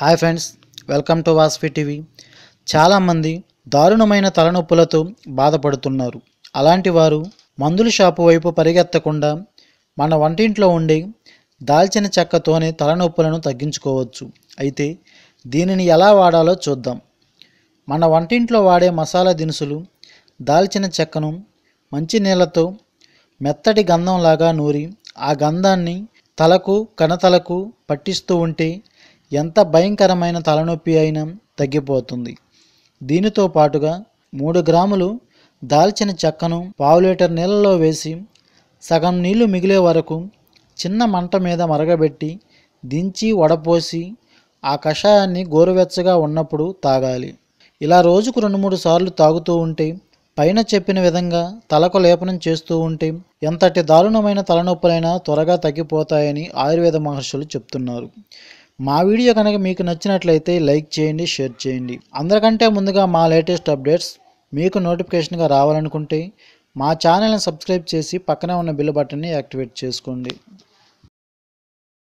hi friends welcome to Vasfi TV చాలామంది దారుణమైన తలనొప్పులతో బాధపడుతున్నారు అలాంటి వారు మందుల షాపు వైపు పరిగెత్తకుండా మన వంటింట్లో ఉండే దాల్చిన చెక్కతోనే తలనొప్పులను తగ్గించుకోవచ్చు అయితే దీనిని ఎలా వాడాలో చూద్దాం మన వంటింట్లో వాడే మసాలా దినుసులు దాల్చిన చెక్కను మంచి నీళ్ళతో మెత్తటి గంధంలాగా నూరి ఆ గంధాన్ని తలకు కణతలకు పట్టిస్తూ ఉంటే ఎంత భయంకరమైన తలనొప్పి అయినా తగ్గిపోతుంది దీనితో పాటుగా మూడు గ్రాములు దాల్చిన చెక్కను పావు లీటర్ నీళ్ళలో వేసి సగం నీళ్లు మిగిలే వరకు చిన్న మంట మీద మరగబెట్టి దించి వడపోసి ఆ కషాయాన్ని గోరువెచ్చగా ఉన్నప్పుడు తాగాలి ఇలా రోజుకు రెండు మూడు సార్లు తాగుతూ ఉంటే పైన చెప్పిన విధంగా తలకు లేపనం చేస్తూ ఉంటే ఎంతటి దారుణమైన తలనొప్పులైనా త్వరగా తగ్గిపోతాయని ఆయుర్వేద మహర్షులు చెప్తున్నారు మా వీడియో కనుక మీకు నచ్చినట్లయితే లైక్ చేయండి షేర్ చేయండి అందరికంటే ముందుగా మా లేటెస్ట్ అప్డేట్స్ మీకు నోటిఫికేషన్గా రావాలనుకుంటే మా ఛానల్ని సబ్స్క్రైబ్ చేసి పక్కనే ఉన్న బిల్ బటన్ని యాక్టివేట్ చేసుకోండి